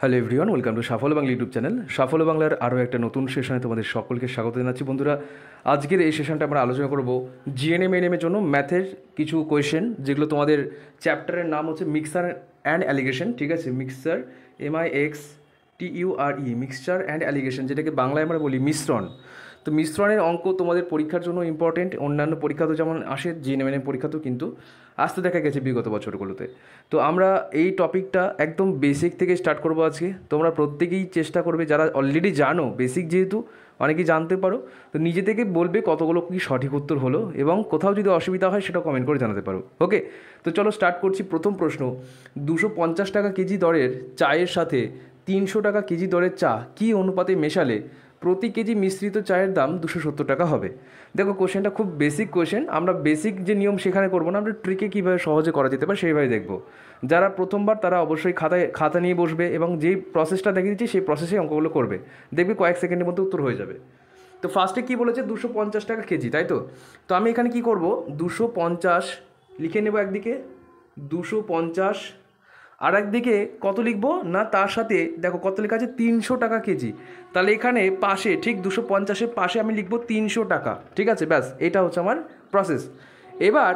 hello everyone welcome to সাফল্য Bangla YouTube channel সাফল্য বাংলার আরও একটা নতুন সেশনে তোমাদের সকলকে স্বাগত জানাচ্ছি বন্ধুরা আজকের এই সেশনটা আমরা আলোচনা করব জিএনএম এনএমের জন্য ম্যাথের কিছু কোয়েশ্চেন যেগুলো তোমাদের চ্যাপ্টারের নাম হচ্ছে মিক্সার অ্যান্ড অ্যালিগেশন ঠিক আছে mixer M I X T U R E mixture and alligation যেটাকে বাংলায় আমরা বলি মিশ্রণ তো মিশ্রণের অঙ্ক তোমাদের পরীক্ষার জন্য ইম্পর্টেন্ট অন্যান্য তো যেমন আসে পরীক্ষা তো কিন্তু আসতে দেখা গেছে বিগত বছরগুলোতে তো আমরা এই টপিকটা একদম বেসিক থেকে স্টার্ট করবো আজকে তোমরা প্রত্যেকেই চেষ্টা করবে যারা অলরেডি জানো বেসিক যেহেতু অনেকেই জানতে পারো তো নিজে থেকে বলবে কতগুলো কি সঠিক উত্তর হলো এবং কোথাও যদি অসুবিধা হয় সেটা কমেন্ট করে জানাতে পারো ওকে তো চলো স্টার্ট করছি প্রথম প্রশ্ন দুশো পঞ্চাশ টাকা কেজি দরের চায়ের সাথে তিনশো টাকা কেজি দরের চা কী অনুপাতে মেশালে প্রতি কেজি মিশ্রিত চায়ের দাম দুশো সত্তর টাকা হবে দেখো কোশ্চেনটা খুব বেসিক কোশ্চেন আমরা বেসিক যে নিয়ম সেখানে করবো না আমরা ট্রিকে কীভাবে সহজে করা যেতে পারে সেইভাবে দেখব যারা প্রথমবার তারা অবশ্যই খাতায় খাতা নিয়ে বসবে এবং যেই প্রসেসটা দেখিয়ে দিচ্ছে সেই প্রসেসেই অঙ্কগুলো করবে দেখবে কয়েক সেকেন্ডের মধ্যে উত্তর হয়ে যাবে তো ফার্স্টে কী বলেছে দুশো পঞ্চাশ টাকা কেজি তাই তো তো আমি এখানে কি করব দুশো পঞ্চাশ লিখে নেব একদিকে দুশো পঞ্চাশ আর একদিকে কত লিখবো না তার সাথে দেখো কত লেখা আছে তিনশো টাকা কেজি তাহলে এখানে পাশে ঠিক দুশো পঞ্চাশের পাশে আমি লিখবো তিনশো টাকা ঠিক আছে ব্যাস এটা হচ্ছে আমার প্রসেস এবার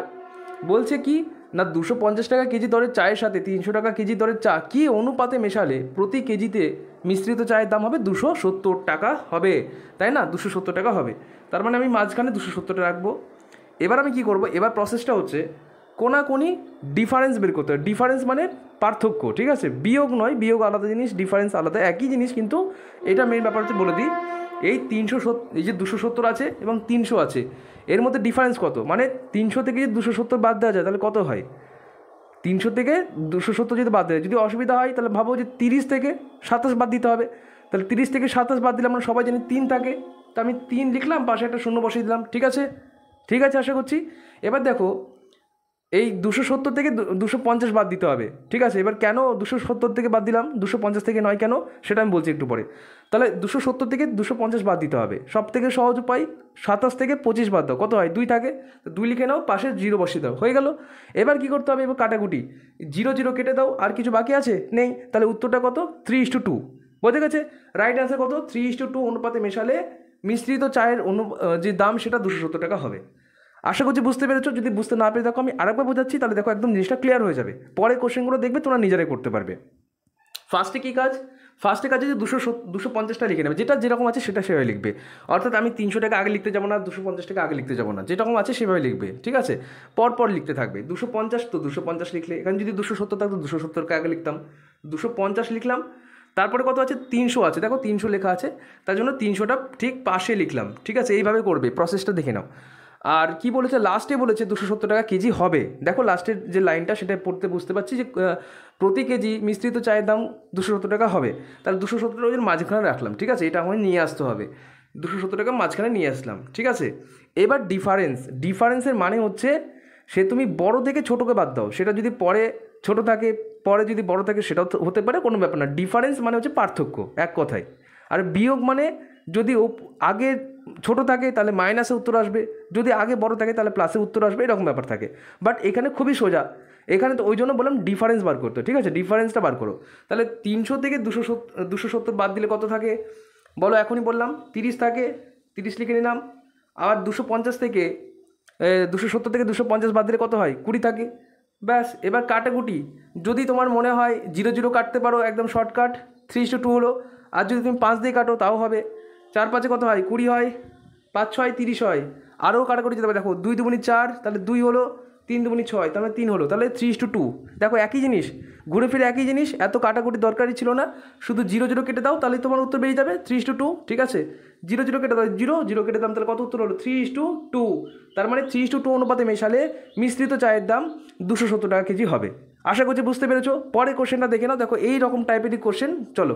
বলছে কি না দুশো পঞ্চাশ টাকা কেজি দরের চায়ের সাথে তিনশো টাকা কেজি দরের চা কী অনুপাতে মেশালে প্রতি কেজিতে মিশ্রিত চায়ের দাম হবে দুশো সত্তর টাকা হবে তাই না দুশো সত্তর টাকা হবে তার মানে আমি মাঝখানে দুশো সত্তর রাখবো এবার আমি কি করব এবার প্রসেসটা হচ্ছে কোনাকোনি ডিফারেন্স বের করতে হয় ডিফারেন্স মানে পার্থক্য ঠিক আছে বিয়োগ নয় বিয়োগ আলাদা জিনিস ডিফারেন্স আলাদা একই জিনিস কিন্তু এটা মেন ব্যাপার হচ্ছে বলে দিই এই তিনশো এই যে দুশো সত্তর আছে এবং তিনশো আছে এর মধ্যে ডিফারেন্স কত মানে তিনশো থেকে যদি দুশো সত্তর বাদ দেওয়া যায় তাহলে কত হয় তিনশো থেকে দুশো সত্তর যদি বাদ দেওয়া যদি অসুবিধা হয় তাহলে ভাবো যে তিরিশ থেকে সাতাশ বাদ দিতে হবে তাহলে তিরিশ থেকে সাতাশ বাদ দিলে আমরা সবাই জানি তিন থাকে তো আমি তিন লিখলাম পাশে একটা শূন্য বসিয়ে দিলাম ঠিক আছে ঠিক আছে আশা করছি এবার দেখো এই দুশো সত্তর থেকে দুশো পঞ্চাশ বাদ দিতে হবে ঠিক আছে এবার কেন দুশো সত্তর থেকে বাদ দিলাম দুশো পঞ্চাশ থেকে নয় কেন সেটা আমি বলছি একটু পরে তাহলে দুশো সত্তর থেকে দুশো পঞ্চাশ বাদ দিতে হবে সব থেকে সহজ উপায় সাতাশ থেকে পঁচিশ বাদ দাও কত হয় দুই থাকে দুই লিখে নাও পাশে জিরো বসিয়ে দাও হয়ে গেল এবার কি করতে হবে এবার কাটাকুটি জিরো জিরো কেটে দাও আর কিছু বাকি আছে নেই তাহলে উত্তরটা কত থ্রি ইস টু টু বোঝা গেছে রাইট অ্যান্সার কত থ্রি ইস টু টু অনুপাতে মেশালে মিশ্রিত চায়ের অনু যে দাম সেটা দুশো সত্তর টাকা হবে আশা করছি বুঝতে পেরেছো যদি বুঝতে না পেরে দেখো আমি আরেকবার বোঝাচ্ছি তাহলে দেখো একদম জিনিসটা ক্লিয়ার হয়ে যাবে পরে কোশ্চেনগুলো দেখবে তোমরা নিজেরাই করতে পারবে ফার্স্টে কী কাজ ফার্স্টে কাজে যে দুশো দুশো পঞ্চাশটা লিখে নেবে যেটা যেরকম আছে সেটা সেভাবে লিখবে অর্থাৎ আমি তিনশো টাকা আগে লিখতে যাবো না দুশো পঞ্চাশ টাকা আগে লিখতে যাবো না যেরকম আছে সেভাবে লিখবে ঠিক আছে পরপর লিখতে থাকবে দুশো পঞ্চাশ তো দুশো পঞ্চাশ লিখলে এখানে যদি দুশো সত্তর থাকতো দুশো সত্তরকে আগে লিখতাম দুশো পঞ্চাশ লিখলাম তারপরে কত আছে তিনশো আছে দেখো তিনশো লেখা আছে তার জন্য তিনশোটা ঠিক পাশে লিখলাম ঠিক আছে এইভাবে করবে প্রসেসটা দেখে নাও আর কি বলেছে লাস্টে বলেছে দুশো সত্তর টাকা কেজি হবে দেখো লাস্টের যে লাইনটা সেটা পড়তে বুঝতে পারছি যে প্রতি কেজি মিস্ত্রিত চায়ের দাম দুশো সত্তর টাকা হবে তাহলে দুশো সত্তর টাকা মাঝখানে রাখলাম ঠিক আছে এটা আমাকে নিয়ে আসতে হবে দুশো সত্তর টাকা মাঝখানে নিয়ে আসলাম ঠিক আছে এবার ডিফারেন্স ডিফারেন্সের মানে হচ্ছে সে তুমি বড় থেকে ছোটোকে বাদ দাও সেটা যদি পরে ছোট থাকে পরে যদি বড় থাকে সেটাও হতে পারে কোনো ব্যাপার না ডিফারেন্স মানে হচ্ছে পার্থক্য এক কথায় আর বিয়োগ মানে যদি আগে ছোট থাকে তাহলে মাইনাসে উত্তর আসবে যদি আগে বড় থাকে তাহলে প্লাসে উত্তর আসবে এরকম ব্যাপার থাকে বাট এখানে খুবই সোজা এখানে তো ওই জন্য বললাম ডিফারেন্স বার করতে ঠিক আছে ডিফারেন্সটা বার করো তাহলে তিনশো থেকে দুশো সত্তর দুশো সত্তর বাদ দিলে কত থাকে বলো এখনই বললাম তিরিশ থাকে তিরিশ লিখে নিলাম আবার দুশো পঞ্চাশ থেকে দুশো সত্তর থেকে দুশো পঞ্চাশ বাদ দিলে কত হয় কুড়ি থাকে ব্যাস এবার কাটাকুটি যদি তোমার মনে হয় জিরো জিরো কাটতে পারো একদম শর্টকাট থ্রি টু হলো আর যদি তুমি পাঁচ দিয়ে কাটো তাও হবে চার পাঁচে কত হয় কুড়ি হয় পাঁচ ছয় তিরিশ হয় আরও কাটাকুটি যেতে পারে দেখো দুই দুগুনি চার তাহলে দুই হলো তিন দুগুনি ছয় তাহলে তিন হলো তাহলে থ্রি টু টু দেখো একই জিনিস ঘুরে ফিরে একই জিনিস এত কাটাকুটির দরকারই ছিল না শুধু জিরো জিরো কেটে দাও তাহলে তোমার উত্তর বেরিয়ে যাবে থ্রি টু টু ঠিক আছে জিরো জিরো কেটে দাও জিরো জিরো কেটে দাম তাহলে কত উত্তর হলো থ্রি টু টু তার মানে থ্রি টু টু অনুপাতে মেশালে মিশ্রিত চায়ের দাম দুশো সত্তর টাকা কেজি হবে আশা করছি বুঝতে পেরেছো পরে কোশ্চেনটা দেখে নাও দেখো এই রকম টাইপেরই কোশ্চেন চলো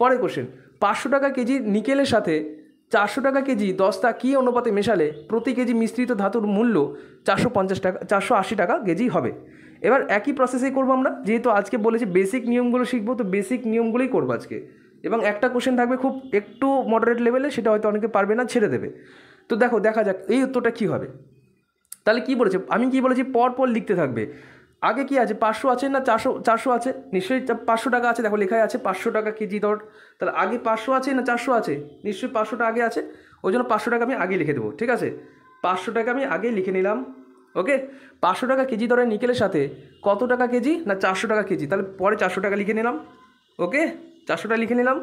পরে কোশ্চেন পাঁচশো টাকা কেজি নিকেলের সাথে চারশো টাকা কেজি দস্তা কী অনুপাতে মেশালে প্রতি কেজি মিশ্রিত ধাতুর মূল্য চারশো পঞ্চাশ টাকা চারশো আশি টাকা কেজি হবে এবার একই প্রসেসেই করবো আমরা যেহেতু আজকে বলেছি বেসিক নিয়মগুলো শিখবো তো বেসিক নিয়মগুলোই করবো আজকে এবং একটা কোশ্চেন থাকবে খুব একটু মডারেট লেভেলে সেটা হয়তো অনেকে পারবে না ছেড়ে দেবে তো দেখো দেখা যাক এই উত্তরটা কী হবে তাহলে কি বলেছে আমি কি বলেছি পর পর লিখতে থাকবে আগে কি আছে পাঁচশো আছে না চারশো চারশো আছে নিশ্চয়ই পাঁচশো টাকা আছে দেখো লেখাই আছে পাঁচশো টাকা কেজি দর তাহলে আগে পাঁচশো আছে না চারশো আছে নিশ্চয়ই পাঁচশোটা আগে আছে ওই জন্য পাঁচশো টাকা আমি আগে লিখে দেবো ঠিক আছে পাঁচশো টাকা আমি আগে লিখে নিলাম ওকে পাঁচশো টাকা কেজি দরের নিকেলের সাথে কত টাকা কেজি না চারশো টাকা কেজি তাহলে পরে চারশো টাকা লিখে নিলাম ওকে চারশো টাকা লিখে নিলাম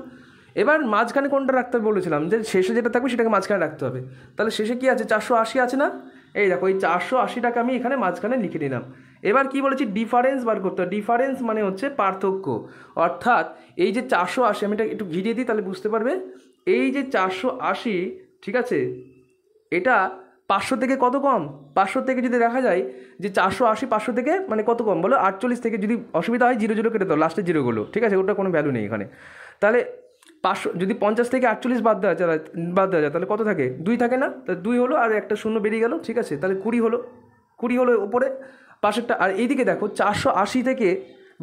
এবার মাঝখানে কোনটা রাখতে হবে বলেছিলাম যে শেষে যেটা থাকবে সেটাকে মাঝখানে রাখতে হবে তাহলে শেষে কি আছে চারশো আশি আছে না এই দেখো এই চারশো আশি টাকা আমি এখানে মাঝখানে লিখে নিলাম এবার কি বলেছি ডিফারেন্স বার করতে হয় ডিফারেন্স মানে হচ্ছে পার্থক্য অর্থাৎ এই যে চারশো আশি আমি এটা একটু ভিডিয়ে দিই তাহলে বুঝতে পারবে এই যে চারশো আশি ঠিক আছে এটা পাঁচশো থেকে কত কম পাঁচশো থেকে যদি দেখা যায় যে চারশো আশি পাঁচশো থেকে মানে কত কম বলো আটচল্লিশ থেকে যদি অসুবিধা হয় জিরো জিরো কেটে দাও লাস্টে জিরোগুলো ঠিক আছে ওটা কোনো ভ্যালু নেই এখানে তাহলে পাঁচশো যদি পঞ্চাশ থেকে আটচল্লিশ বাদ দেওয়া যায় বাদ দেওয়া যায় তাহলে কত থাকে দুই থাকে না তাহলে দুই হলো আর একটা শূন্য বেরিয়ে গেল ঠিক আছে তাহলে কুড়ি হলো কুড়ি হলো ওপরে পাশেরটা আর এইদিকে দেখো চারশো আশি থেকে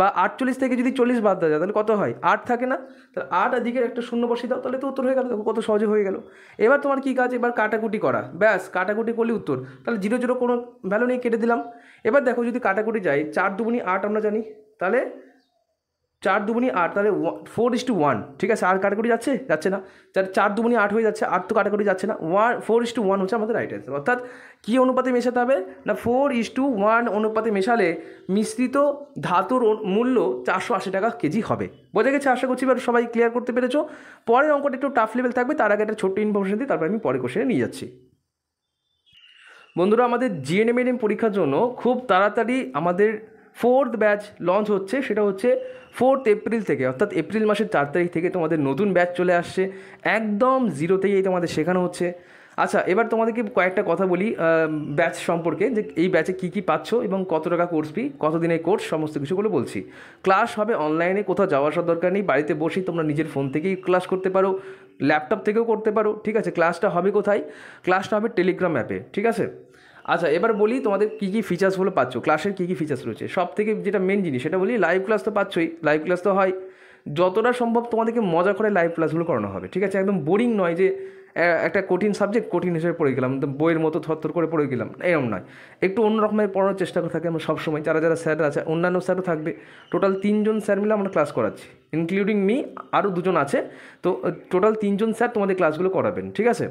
বা আটচল্লিশ থেকে যদি চল্লিশ বাদ দেওয়া যায় তাহলে কত হয় আট থাকে না তাহলে আট আর দিকের একটা শূন্য বসে দাও তাহলে তো উত্তর হয়ে গেলো দেখো কত সহজে হয়ে গেল এবার তোমার কী কাজ এবার কাটাকুটি করা ব্যাস কাটাকুটি করলে উত্তর তাহলে জিরো জিরো কোনো ভ্যালু নেই কেটে দিলাম এবার দেখো যদি কাটাকুটি যাই চার দুগুনি আট আমরা জানি তাহলে চার দুগুনি আট তাহলে ফোর ইস টু ওয়ান ঠিক আছে আর কাটাকুটি যাচ্ছে যাচ্ছে না চার চার দুগুনি আট হয়ে যাচ্ছে আর তো কাটাকুটি যাচ্ছে না one four is to one হচ্ছে আমাদের রাইট অ্যান্সার অর্থাৎ কী অনুপাতে মেশাতে হবে না ফোর ইস টু ওয়ান অনুপাতে মেশালে মিশ্রিত ধাতুর মূল্য চারশো আশি টাকা কেজি হবে বোঝা গেছে আশা করছি এবার সবাই ক্লিয়ার করতে পেরেছো পরের অঙ্কটা একটু টাফ লেভেল থাকবে তার আগে একটা ছোট্ট ইনফরমেশন দিই তারপর আমি পরে কোশ্চেনে নিয়ে যাচ্ছি বন্ধুরা আমাদের জিএনএমএনএম e পরীক্ষার জন্য খুব তাড়াতাড়ি আমাদের ফোর্থ ব্যাচ লঞ্চ হচ্ছে সেটা হচ্ছে ফোর্থ এপ্রিল থেকে অর্থাৎ এপ্রিল মাসের চার তারিখ থেকে তোমাদের নতুন ব্যাচ চলে আসছে একদম জিরো থেকেই তোমাদের শেখানো হচ্ছে আচ্ছা এবার তোমাদেরকে কয়েকটা কথা বলি ব্যাচ সম্পর্কে যে এই ব্যাচে কী কী পাচ্ছ এবং কত টাকা কোর্স ফি কতদিনের কোর্স সমস্ত কিছুগুলো বলছি ক্লাস হবে অনলাইনে কোথাও যাওয়া আসার দরকার নেই বাড়িতে বসেই তোমরা নিজের ফোন থেকেই ক্লাস করতে পারো ল্যাপটপ থেকেও করতে পারো ঠিক আছে ক্লাসটা হবে কোথায় ক্লাসটা হবে টেলিগ্রাম অ্যাপে ঠিক আছে আচ্ছা এবার বলি তোমাদের কী কী ফিচার্সগুলো পাচ্ছ ক্লাসের কী কী ফিচার্স রয়েছে সব থেকে যেটা মেন জিনিস সেটা বলি লাইভ ক্লাস তো পাচ্ছই লাইভ ক্লাস তো হয় যতটা সম্ভব তোমাদেরকে মজা করে লাইভ ক্লাসগুলো করানো হবে ঠিক আছে একদম বোরিং নয় যে একটা কঠিন সাবজেক্ট কঠিন হিসেবে পড়ে গেলাম একদম বইয়ের মতো থরথর করে পড়ে গেলাম এরকম নয় একটু অন্যরকমভাবে পড়ানোর চেষ্টা করে থাকি আমরা সবসময় যারা যারা স্যার আছে অন্যান্য স্যারও থাকবে টোটাল তিনজন স্যার মিলে আমরা ক্লাস করাচ্ছি ইনক্লুডিং মি আরও দুজন আছে তো টোটাল তিনজন স্যার তোমাদের ক্লাসগুলো করাবেন ঠিক আছে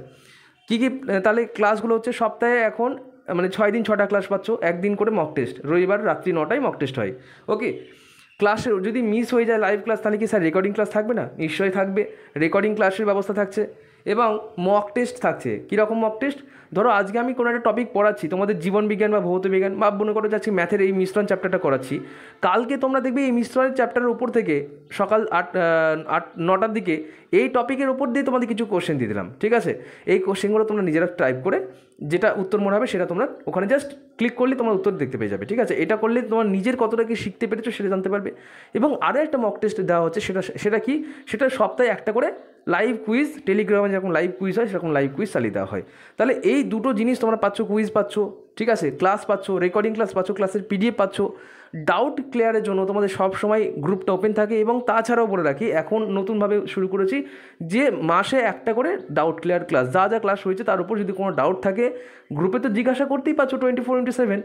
কী কী তাহলে ক্লাসগুলো হচ্ছে সপ্তাহে এখন মানে ছয় দিন ছটা ক্লাস পাচ্ছ একদিন করে মক টেস্ট রবিবার রাত্রি নটায় মক টেস্ট হয় ওকে ক্লাসে যদি মিস হয়ে যায় লাইভ ক্লাস তাহলে কি স্যার রেকর্ডিং ক্লাস থাকবে না নিশ্চয়ই থাকবে রেকর্ডিং ক্লাসের ব্যবস্থা থাকছে এবং মক টেস্ট থাকছে কীরকম মক টেস্ট ধরো আজকে আমি কোনো একটা টপিক পড়াচ্ছি তোমাদের জীবন বিজ্ঞান বা ভৌত বিজ্ঞান বা মনে করো যাচ্ছি ম্যাথের এই মিশ্রণ চ্যাপ্টারটা করাচ্ছি কালকে তোমরা দেখবে এই মিশ্রণের চ্যাপ্টারের উপর থেকে সকাল আট আট নটার দিকে এই টপিকের উপর দিয়ে তোমাদের কিছু কোশ্চেন দিয়ে দিলাম ঠিক আছে এই কোশ্চেনগুলো তোমরা নিজেরা টাইপ করে যেটা উত্তর মনে হবে সেটা তোমরা ওখানে জাস্ট ক্লিক করলে তোমার উত্তর দেখতে পেয়ে যাবে ঠিক আছে এটা করলে তোমার নিজের কতটা কি শিখতে পেরেছো সেটা জানতে পারবে এবং আরও একটা মক টেস্ট দেওয়া হচ্ছে সেটা সেটা কি সেটা সপ্তাহে একটা করে লাইভ কুইজ টেলিগ্রামে যেরকম লাইভ কুইজ হয় সেরকম লাইভ কুইজ চালিয়ে দেওয়া হয় তাহলে এই দুটো জিনিস তোমরা পাচ্ছ কুইজ পাচ্ছ ঠিক আছে ক্লাস পাচ্ছ রেকর্ডিং ক্লাস পাচ্ছ ক্লাসের পিডিএফ পাচ্ছ ডাউট ক্লিয়ারের জন্য তোমাদের সব সময় গ্রুপটা ওপেন থাকে এবং তাছাড়াও বলে রাখি এখন নতুনভাবে শুরু করেছি যে মাসে একটা করে ডাউট ক্লিয়ার ক্লাস যা যা ক্লাস হয়েছে তার উপর যদি কোনো ডাউট থাকে গ্রুপে তো জিজ্ঞাসা করতেই পারছো twenty four into seven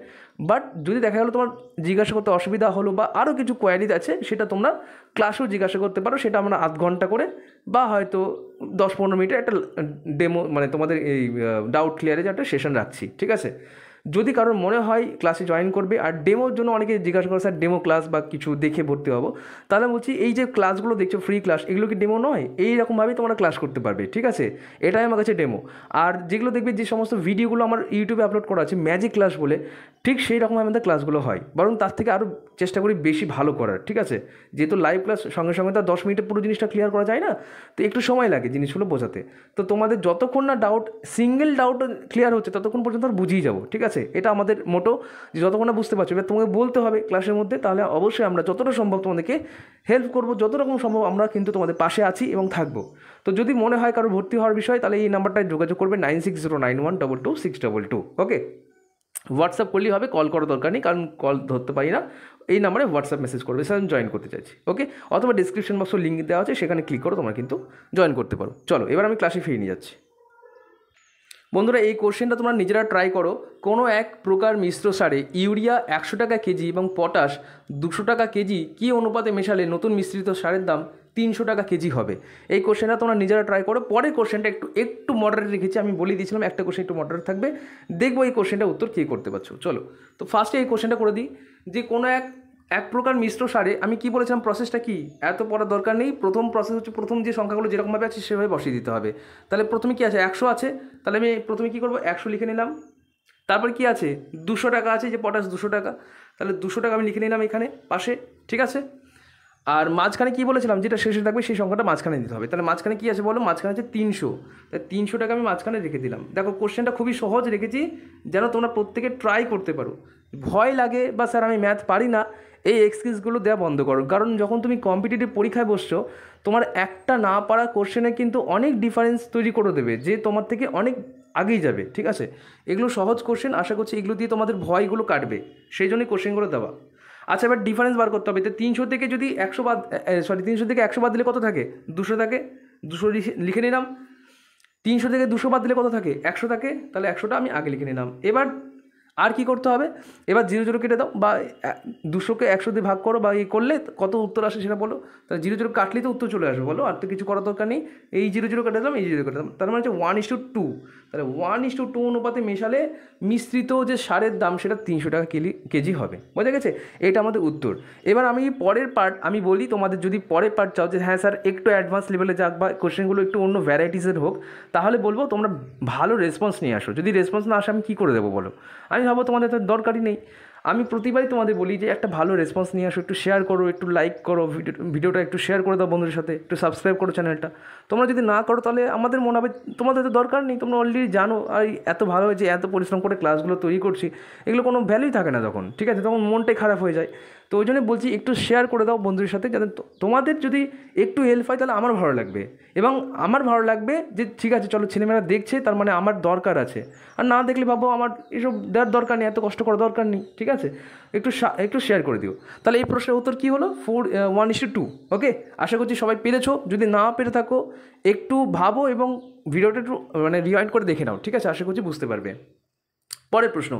but যদি দেখা গেলো তোমার জিজ্ঞাসা করতে অসুবিধা হলো বা আরও কিছু কোয়ারিজ আছে সেটা তোমরা ক্লাসেও জিজ্ঞাসা করতে পারো সেটা আমরা আধ ঘন্টা করে বা হয়তো দশ পনেরো মিনিটের একটা ডেমো মানে তোমাদের এই ডাউট ক্লিয়ারের একটা সেশন রাখছি ঠিক আছে যদি কারোর মনে হয় ক্লাসে জয়েন করবে আর ডেমোর জন্য অনেকে জিজ্ঞাসা করে স্যার ডেমো ক্লাস বা কিছু দেখে ভর্তি হবো তাহলে বলছি এই যে ক্লাসগুলো দেখছো ফ্রি ক্লাস এগুলো কি ডেমো নয় এই রকমভাবেই তোমরা ক্লাস করতে পারবে ঠিক আছে এটাই আমার কাছে ডেমো আর যেগুলো দেখবে যে সমস্ত ভিডিওগুলো আমার ইউটিউবে আপলোড করা আছে ম্যাজিক ক্লাস বলে ঠিক সেই রকম আমাদের ক্লাসগুলো হয় বরং তার থেকে আরও চেষ্টা করি বেশি ভালো করার ঠিক আছে যেহেতু লাইভ ক্লাস সঙ্গে সঙ্গে তার দশ মিনিটে পুরো জিনিসটা ক্লিয়ার করা যায় না তো একটু সময় লাগে জিনিসগুলো বোঝাতে তো তোমাদের যতক্ষণ না ডাউট সিঙ্গেল ডাউট ক্লিয়ার হচ্ছে ততক্ষণ পর্যন্ত আর বুঝিয়ে যাবো ঠিক আছে এটা আমাদের মোটো যে যতক্ষণ না বুঝতে পারছো এবার তোমাকে বলতে হবে ক্লাসের মধ্যে তাহলে অবশ্যই আমরা যতটা সম্ভব তোমাদেরকে হেল্প করবো যত রকম সম্ভব আমরা কিন্তু তোমাদের পাশে আছি এবং থাকবো তো যদি মনে হয় কারো ভর্তি হওয়ার বিষয় তাহলে এই নাম্বারটায় যোগাযোগ করবে nine six zero nine one double two six double two okay WhatsApp করলেই হবে কল করার দরকার নেই কারণ কল ধরতে পারি না এই নাম্বারে হোয়াটসঅ্যাপ মেসেজ করবে সেখানে জয়েন করতে চাইছি ওকে অথবা ডিসক্রিপশন বক্সের লিঙ্ক দেওয়া আছে সেখানে ক্লিক করো তোমরা কিন্তু জয়েন করতে পারো চলো এবার আমি ক্লাসে ফিরে নিয়ে যাচ্ছি বন্ধুরা এই কোশ্চেনটা তোমরা নিজেরা ট্রাই করো কোনো এক প্রকার মিশ্র সারে ইউরিয়া একশো টাকা কেজি এবং পটাশ দুশো টাকা কেজি কি অনুপাতে মেশালে নতুন মিশ্রিত সারের দাম তিনশো টাকা কেজি হবে এই কোশ্চেনটা তোমরা নিজেরা ট্রাই করো পরে কোশ্চেনটা একটু একটু মডারেট রেখেছি আমি বলে দিয়েছিলাম একটা কোশ্চেন একটু মডারেট থাকবে দেখবো এই কোশ্চেনটা উত্তর কী করতে পারছো চলো তো ফার্স্টে এই কোশ্চেনটা করে দিই যে কোনো এক এক প্রকার মিশ্র সারে আমি কি বলেছিলাম প্রসেসটা কি এত পড়ার দরকার নেই প্রথম প্রসেস হচ্ছে প্রথম যে সংখ্যাগুলো যেরকমভাবে আছে সেভাবে বসিয়ে দিতে হবে তাহলে প্রথমে কি আছে একশো আছে তাহলে আমি প্রথমে কি করবো একশো লিখে নিলাম তারপর কি আছে দুশো টাকা আছে যে পটাশ দুশো টাকা তাহলে দুশো টাকা আমি লিখে নিলাম এখানে পাশে ঠিক আছে আর মাঝখানে কী বলেছিলাম যেটা শেষে থাকবে সেই সংখ্যাটা মাঝখানে দিতে হবে তাহলে মাঝখানে কী আছে বলো মাঝখানে আছে তিনশো তাই তিনশোটাকে আমি মাঝখানে রেখে দিলাম দেখো কোশ্চেনটা খুবই সহজ রেখেছি যেন তোমরা প্রত্যেকে ট্রাই করতে পারো ভয় লাগে বা স্যার আমি ম্যাথ পারি না এই এক্সকিউজগুলো দেওয়া বন্ধ করো কারণ যখন তুমি কম্পিটিটিভ পরীক্ষায় বসছো তোমার একটা না পারা কোশ্চেনে কিন্তু অনেক ডিফারেন্স তৈরি করে দেবে যে তোমার থেকে অনেক আগেই যাবে ঠিক আছে এগুলো সহজ কোশ্চেন আশা করছি এগুলো দিয়ে তোমাদের ভয়গুলো কাটবে সেই জন্যই কোশ্চেনগুলো দেওয়া আচ্ছা এবার ডিফারেন্স বার করতে হবে তো তিনশো থেকে যদি একশো বাদ সরি তিনশো থেকে একশো বাদ দিলে কত থাকে দুশো থাকে দুশো লিখে নিলাম তিনশো থেকে দুশো বাদ দিলে কত থাকে একশো থাকে তাহলে একশোটা আমি আগে লিখে নিলাম এবার আর কি করতে হবে এবার জিরো জিরো কেটে দাও বা দুশোকে একশো দিয়ে ভাগ করো বা এই ইয়ে করলে কত উত্তর আসে সেটা বলো তাহলে জিরো জিরো কাটলেই তো উত্তর চলে আসবে বলো আর তো কিছু করার দরকার নেই এই জিরো জিরো কেটে দিলাম এই জিরো কেটে দিলাম তার মানে হচ্ছে one is to two two one is to two অনুপাতে মেশালে মিশ্রিত যে সারের দাম সেটা তিনশো টাকা কেজি কেজি হবে বোঝা গেছে এটা আমাদের উত্তর এবার আমি পরের পার্ট আমি বলি তোমাদের যদি পরের পার্ট চাও যে হ্যাঁ স্যার একটু অ্যাডভান্স লেভেলে যাক বা কোশ্চেনগুলো একটু অন্য ভ্যারাইটিসের হোক তাহলে বলবো তোমরা ভালো রেসপন্স নিয়ে আসো যদি রেসপন্স না আসে আমি কী করে দেবো বলো আমি ভাবো তোমাদের তো দরকারই নেই আমি প্রতিবারই তোমাদের বলি যে একটা ভালো রেসপন্স নিয়ে আসো একটু শেয়ার করো একটু লাইক করো ভিডিও ভিডিওটা একটু শেয়ার করে দাও বন্ধুদের সাথে একটু সাবস্ক্রাইব করো চ্যানেলটা তোমরা যদি না করো তাহলে আমাদের মনে হবে তোমাদের তো দরকার নেই তোমরা অলরেডি জানো আর এত ভালো হয়েছে এত পরিশ্রম করে ক্লাসগুলো তৈরি করছি এগুলো কোনো ভ্যালুই থাকে না তখন ঠিক আছে তখন মনটাই খারাপ হয়ে যায় তো ওই জন্য বলছি একটু শেয়ার করে দাও বন্ধুদের সাথে যাতে তোমাদের যদি একটু হেল্প হয় তাহলে আমার ভালো লাগবে এবং আমার ভালো লাগবে যে ঠিক আছে চলো ছেলেমেয়েরা দেখছে তার মানে আমার দরকার আছে আর না দেখলে ভাবো আমার এসব দেওয়ার দরকার নেই এত কষ্ট করার দরকার নেই ঠিক আছে একটু একটু শেয়ার করে দিও তাহলে এই প্রশ্নের উত্তর কী হলো four one is to two okay আশা করছি সবাই পেরেছো যদি না পেরে থাকো একটু ভাবো এবং ভিডিওটা একটু মানে রিওয়াইন্ড করে দেখে নাও ঠিক আছে আশা করছি বুঝতে পারবে পরের প্রশ্ন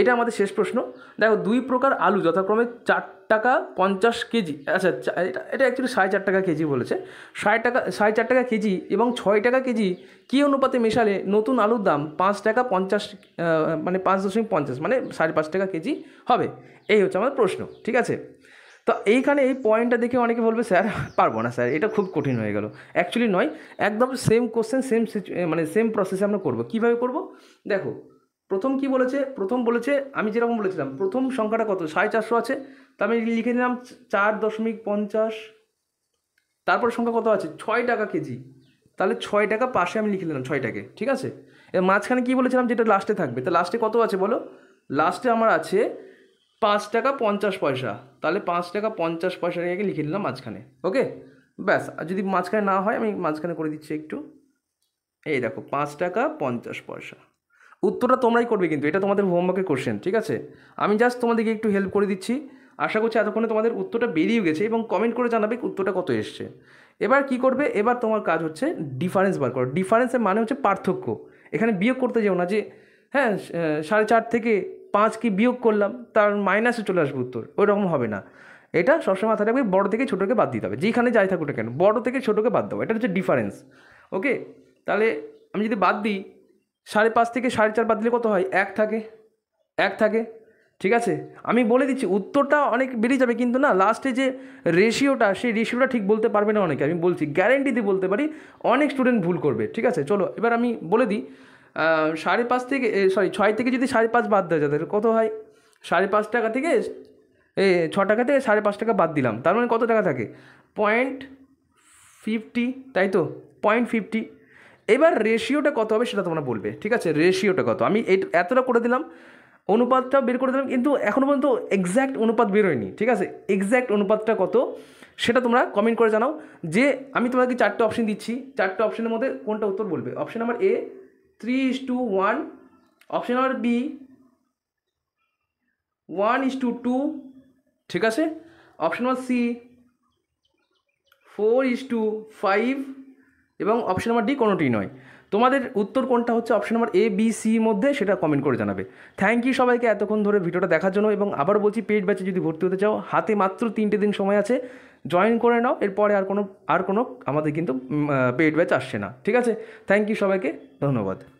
এটা আমাদের শেষ প্রশ্ন দেখো দুই প্রকার আলু যথাক্রমে চার টাকা পঞ্চাশ কেজি আচ্ছা এটা এটা অ্যাকচুয়ালি সাড়ে চার টাকা কেজি বলেছে সাড়ে টাকা সাড়ে চার টাকা কেজি এবং ছয় টাকা কেজি কী অনুপাতে মেশালে নতুন আলুর দাম পাঁচ টাকা পঞ্চাশ মানে পাঁচ দশমিক পঞ্চাশ মানে সাড়ে পাঁচ টাকা কেজি হবে এই হচ্ছে আমাদের প্রশ্ন ঠিক আছে তো এইখানে এই পয়েন্টটা দেখে অনেকে বলবে স্যার পারবো না স্যার এটা খুব কঠিন হয়ে গেল অ্যাকচুয়ালি নয় একদম সেম কোশ্চেন সেম মানে সেম প্রসেসে আমরা করবো কীভাবে করবো দেখো প্রথম কি বলেছে প্রথম বলেছে আমি যেরকম বলেছিলাম প্রথম সংখ্যাটা কত সাড়ে চারশো আছে তা আমি লিখে নিলাম চার দশমিক পঞ্চাশ তারপর সংখ্যা কত আছে ছয় টাকা কেজি তাহলে ছয় টাকা পাশে আমি লিখে নিলাম ছয়টাকে ঠিক আছে এবার মাঝখানে কী বলেছিলাম যেটা লাস্টে থাকবে তা লাস্টে কত আছে বলো লাস্টে আমার আছে পাঁচ টাকা পঞ্চাশ পয়সা তাহলে পাঁচ টাকা পঞ্চাশ পয়সাটাকে লিখে নিলাম মাঝখানে ওকে ব্যাস আর যদি মাঝখানে না হয় আমি মাঝখানে করে দিচ্ছি একটু এই দেখো পাঁচ টাকা পঞ্চাশ পয়সা উত্তরটা তোমরাই করবে কিন্তু এটা তোমাদের হোমওয়ার্কের কোশ্চেন ঠিক আছে আমি জাস্ট তোমাদেরকে একটু হেল্প করে দিচ্ছি আশা করছি এতক্ষণে তোমাদের উত্তরটা বেরিয়ে গেছে এবং কমেন্ট করে জানাবে উত্তরটা কত এসছে এবার কি করবে এবার তোমার কাজ হচ্ছে ডিফারেন্স বার করো ডিফারেন্সের মানে হচ্ছে পার্থক্য এখানে বিয়োগ করতে যেও না যে হ্যাঁ সাড়ে চার থেকে পাঁচ কি বিয়োগ করলাম তার মাইনাসে চলে আসবে উত্তর ওই রকম হবে না এটা সবসময় মাথায় রাখবে বড়ো থেকে ছোটোকে বাদ দিতে হবে যেখানে যাই থাকুক কেন বড়ো থেকে ছোটোকে বাদ দেবো এটা হচ্ছে ডিফারেন্স ওকে তাহলে আমি যদি বাদ দিই সাড়ে পাঁচ থেকে সাড়ে চার বাদ দিলে কত হয় এক থাকে এক থাকে ঠিক আছে আমি বলে দিচ্ছি উত্তরটা অনেক বেড়ে যাবে কিন্তু না লাস্টে যে রেশিওটা সেই রেশিওটা ঠিক বলতে পারবে না অনেকে আমি বলছি গ্যারেন্টি দিয়ে বলতে পারি অনেক স্টুডেন্ট ভুল করবে ঠিক আছে চলো এবার আমি বলে দিই সাড়ে পাঁচ থেকে সরি ছয় থেকে যদি সাড়ে পাঁচ বাদ দেওয়া যায় তাহলে কত হয় সাড়ে পাঁচ টাকা থেকে এ ছ টাকা থেকে সাড়ে পাঁচ টাকা বাদ দিলাম তার মানে কত টাকা থাকে পয়েন্ট ফিফটি তাই তো পয়েন্ট ফিফটি এবার রেশিওটা কত হবে সেটা তোমরা বলবে ঠিক আছে রেশিওটা কত আমি এতটা করে দিলাম অনুপাতটা বের করে দিলাম কিন্তু এখনও পর্যন্ত এক্স্যাক্ট অনুপাত বেরোয়নি ঠিক আছে এক্স্যাক্ট অনুপাতটা কত সেটা তোমরা কমেন্ট করে জানাও যে আমি তোমাদেরকে চারটে অপশন দিচ্ছি চারটে অপশনের মধ্যে কোনটা উত্তর বলবে option number A three is to one option number B one is to two two আছে option number C four is to five এবং অপশন নাম্বার ডি কোনোটি নয় তোমাদের উত্তর কোনটা হচ্ছে option number A B C মধ্যে সেটা কমেন্ট করে জানাবে থ্যাংক ইউ সবাইকে এতক্ষণ ধরে ভিডিওটা দেখার জন্য এবং আবার বলছি পেট ব্যাচে যদি ভর্তি হতে চাও হাতে মাত্র তিনটে দিন সময় আছে জয়েন করে নাও এরপরে আর কোনো আর কোনো আমাদের কিন্তু পেট ব্যাচ আসছে না ঠিক আছে থ্যাংক ইউ সবাইকে ধন্যবাদ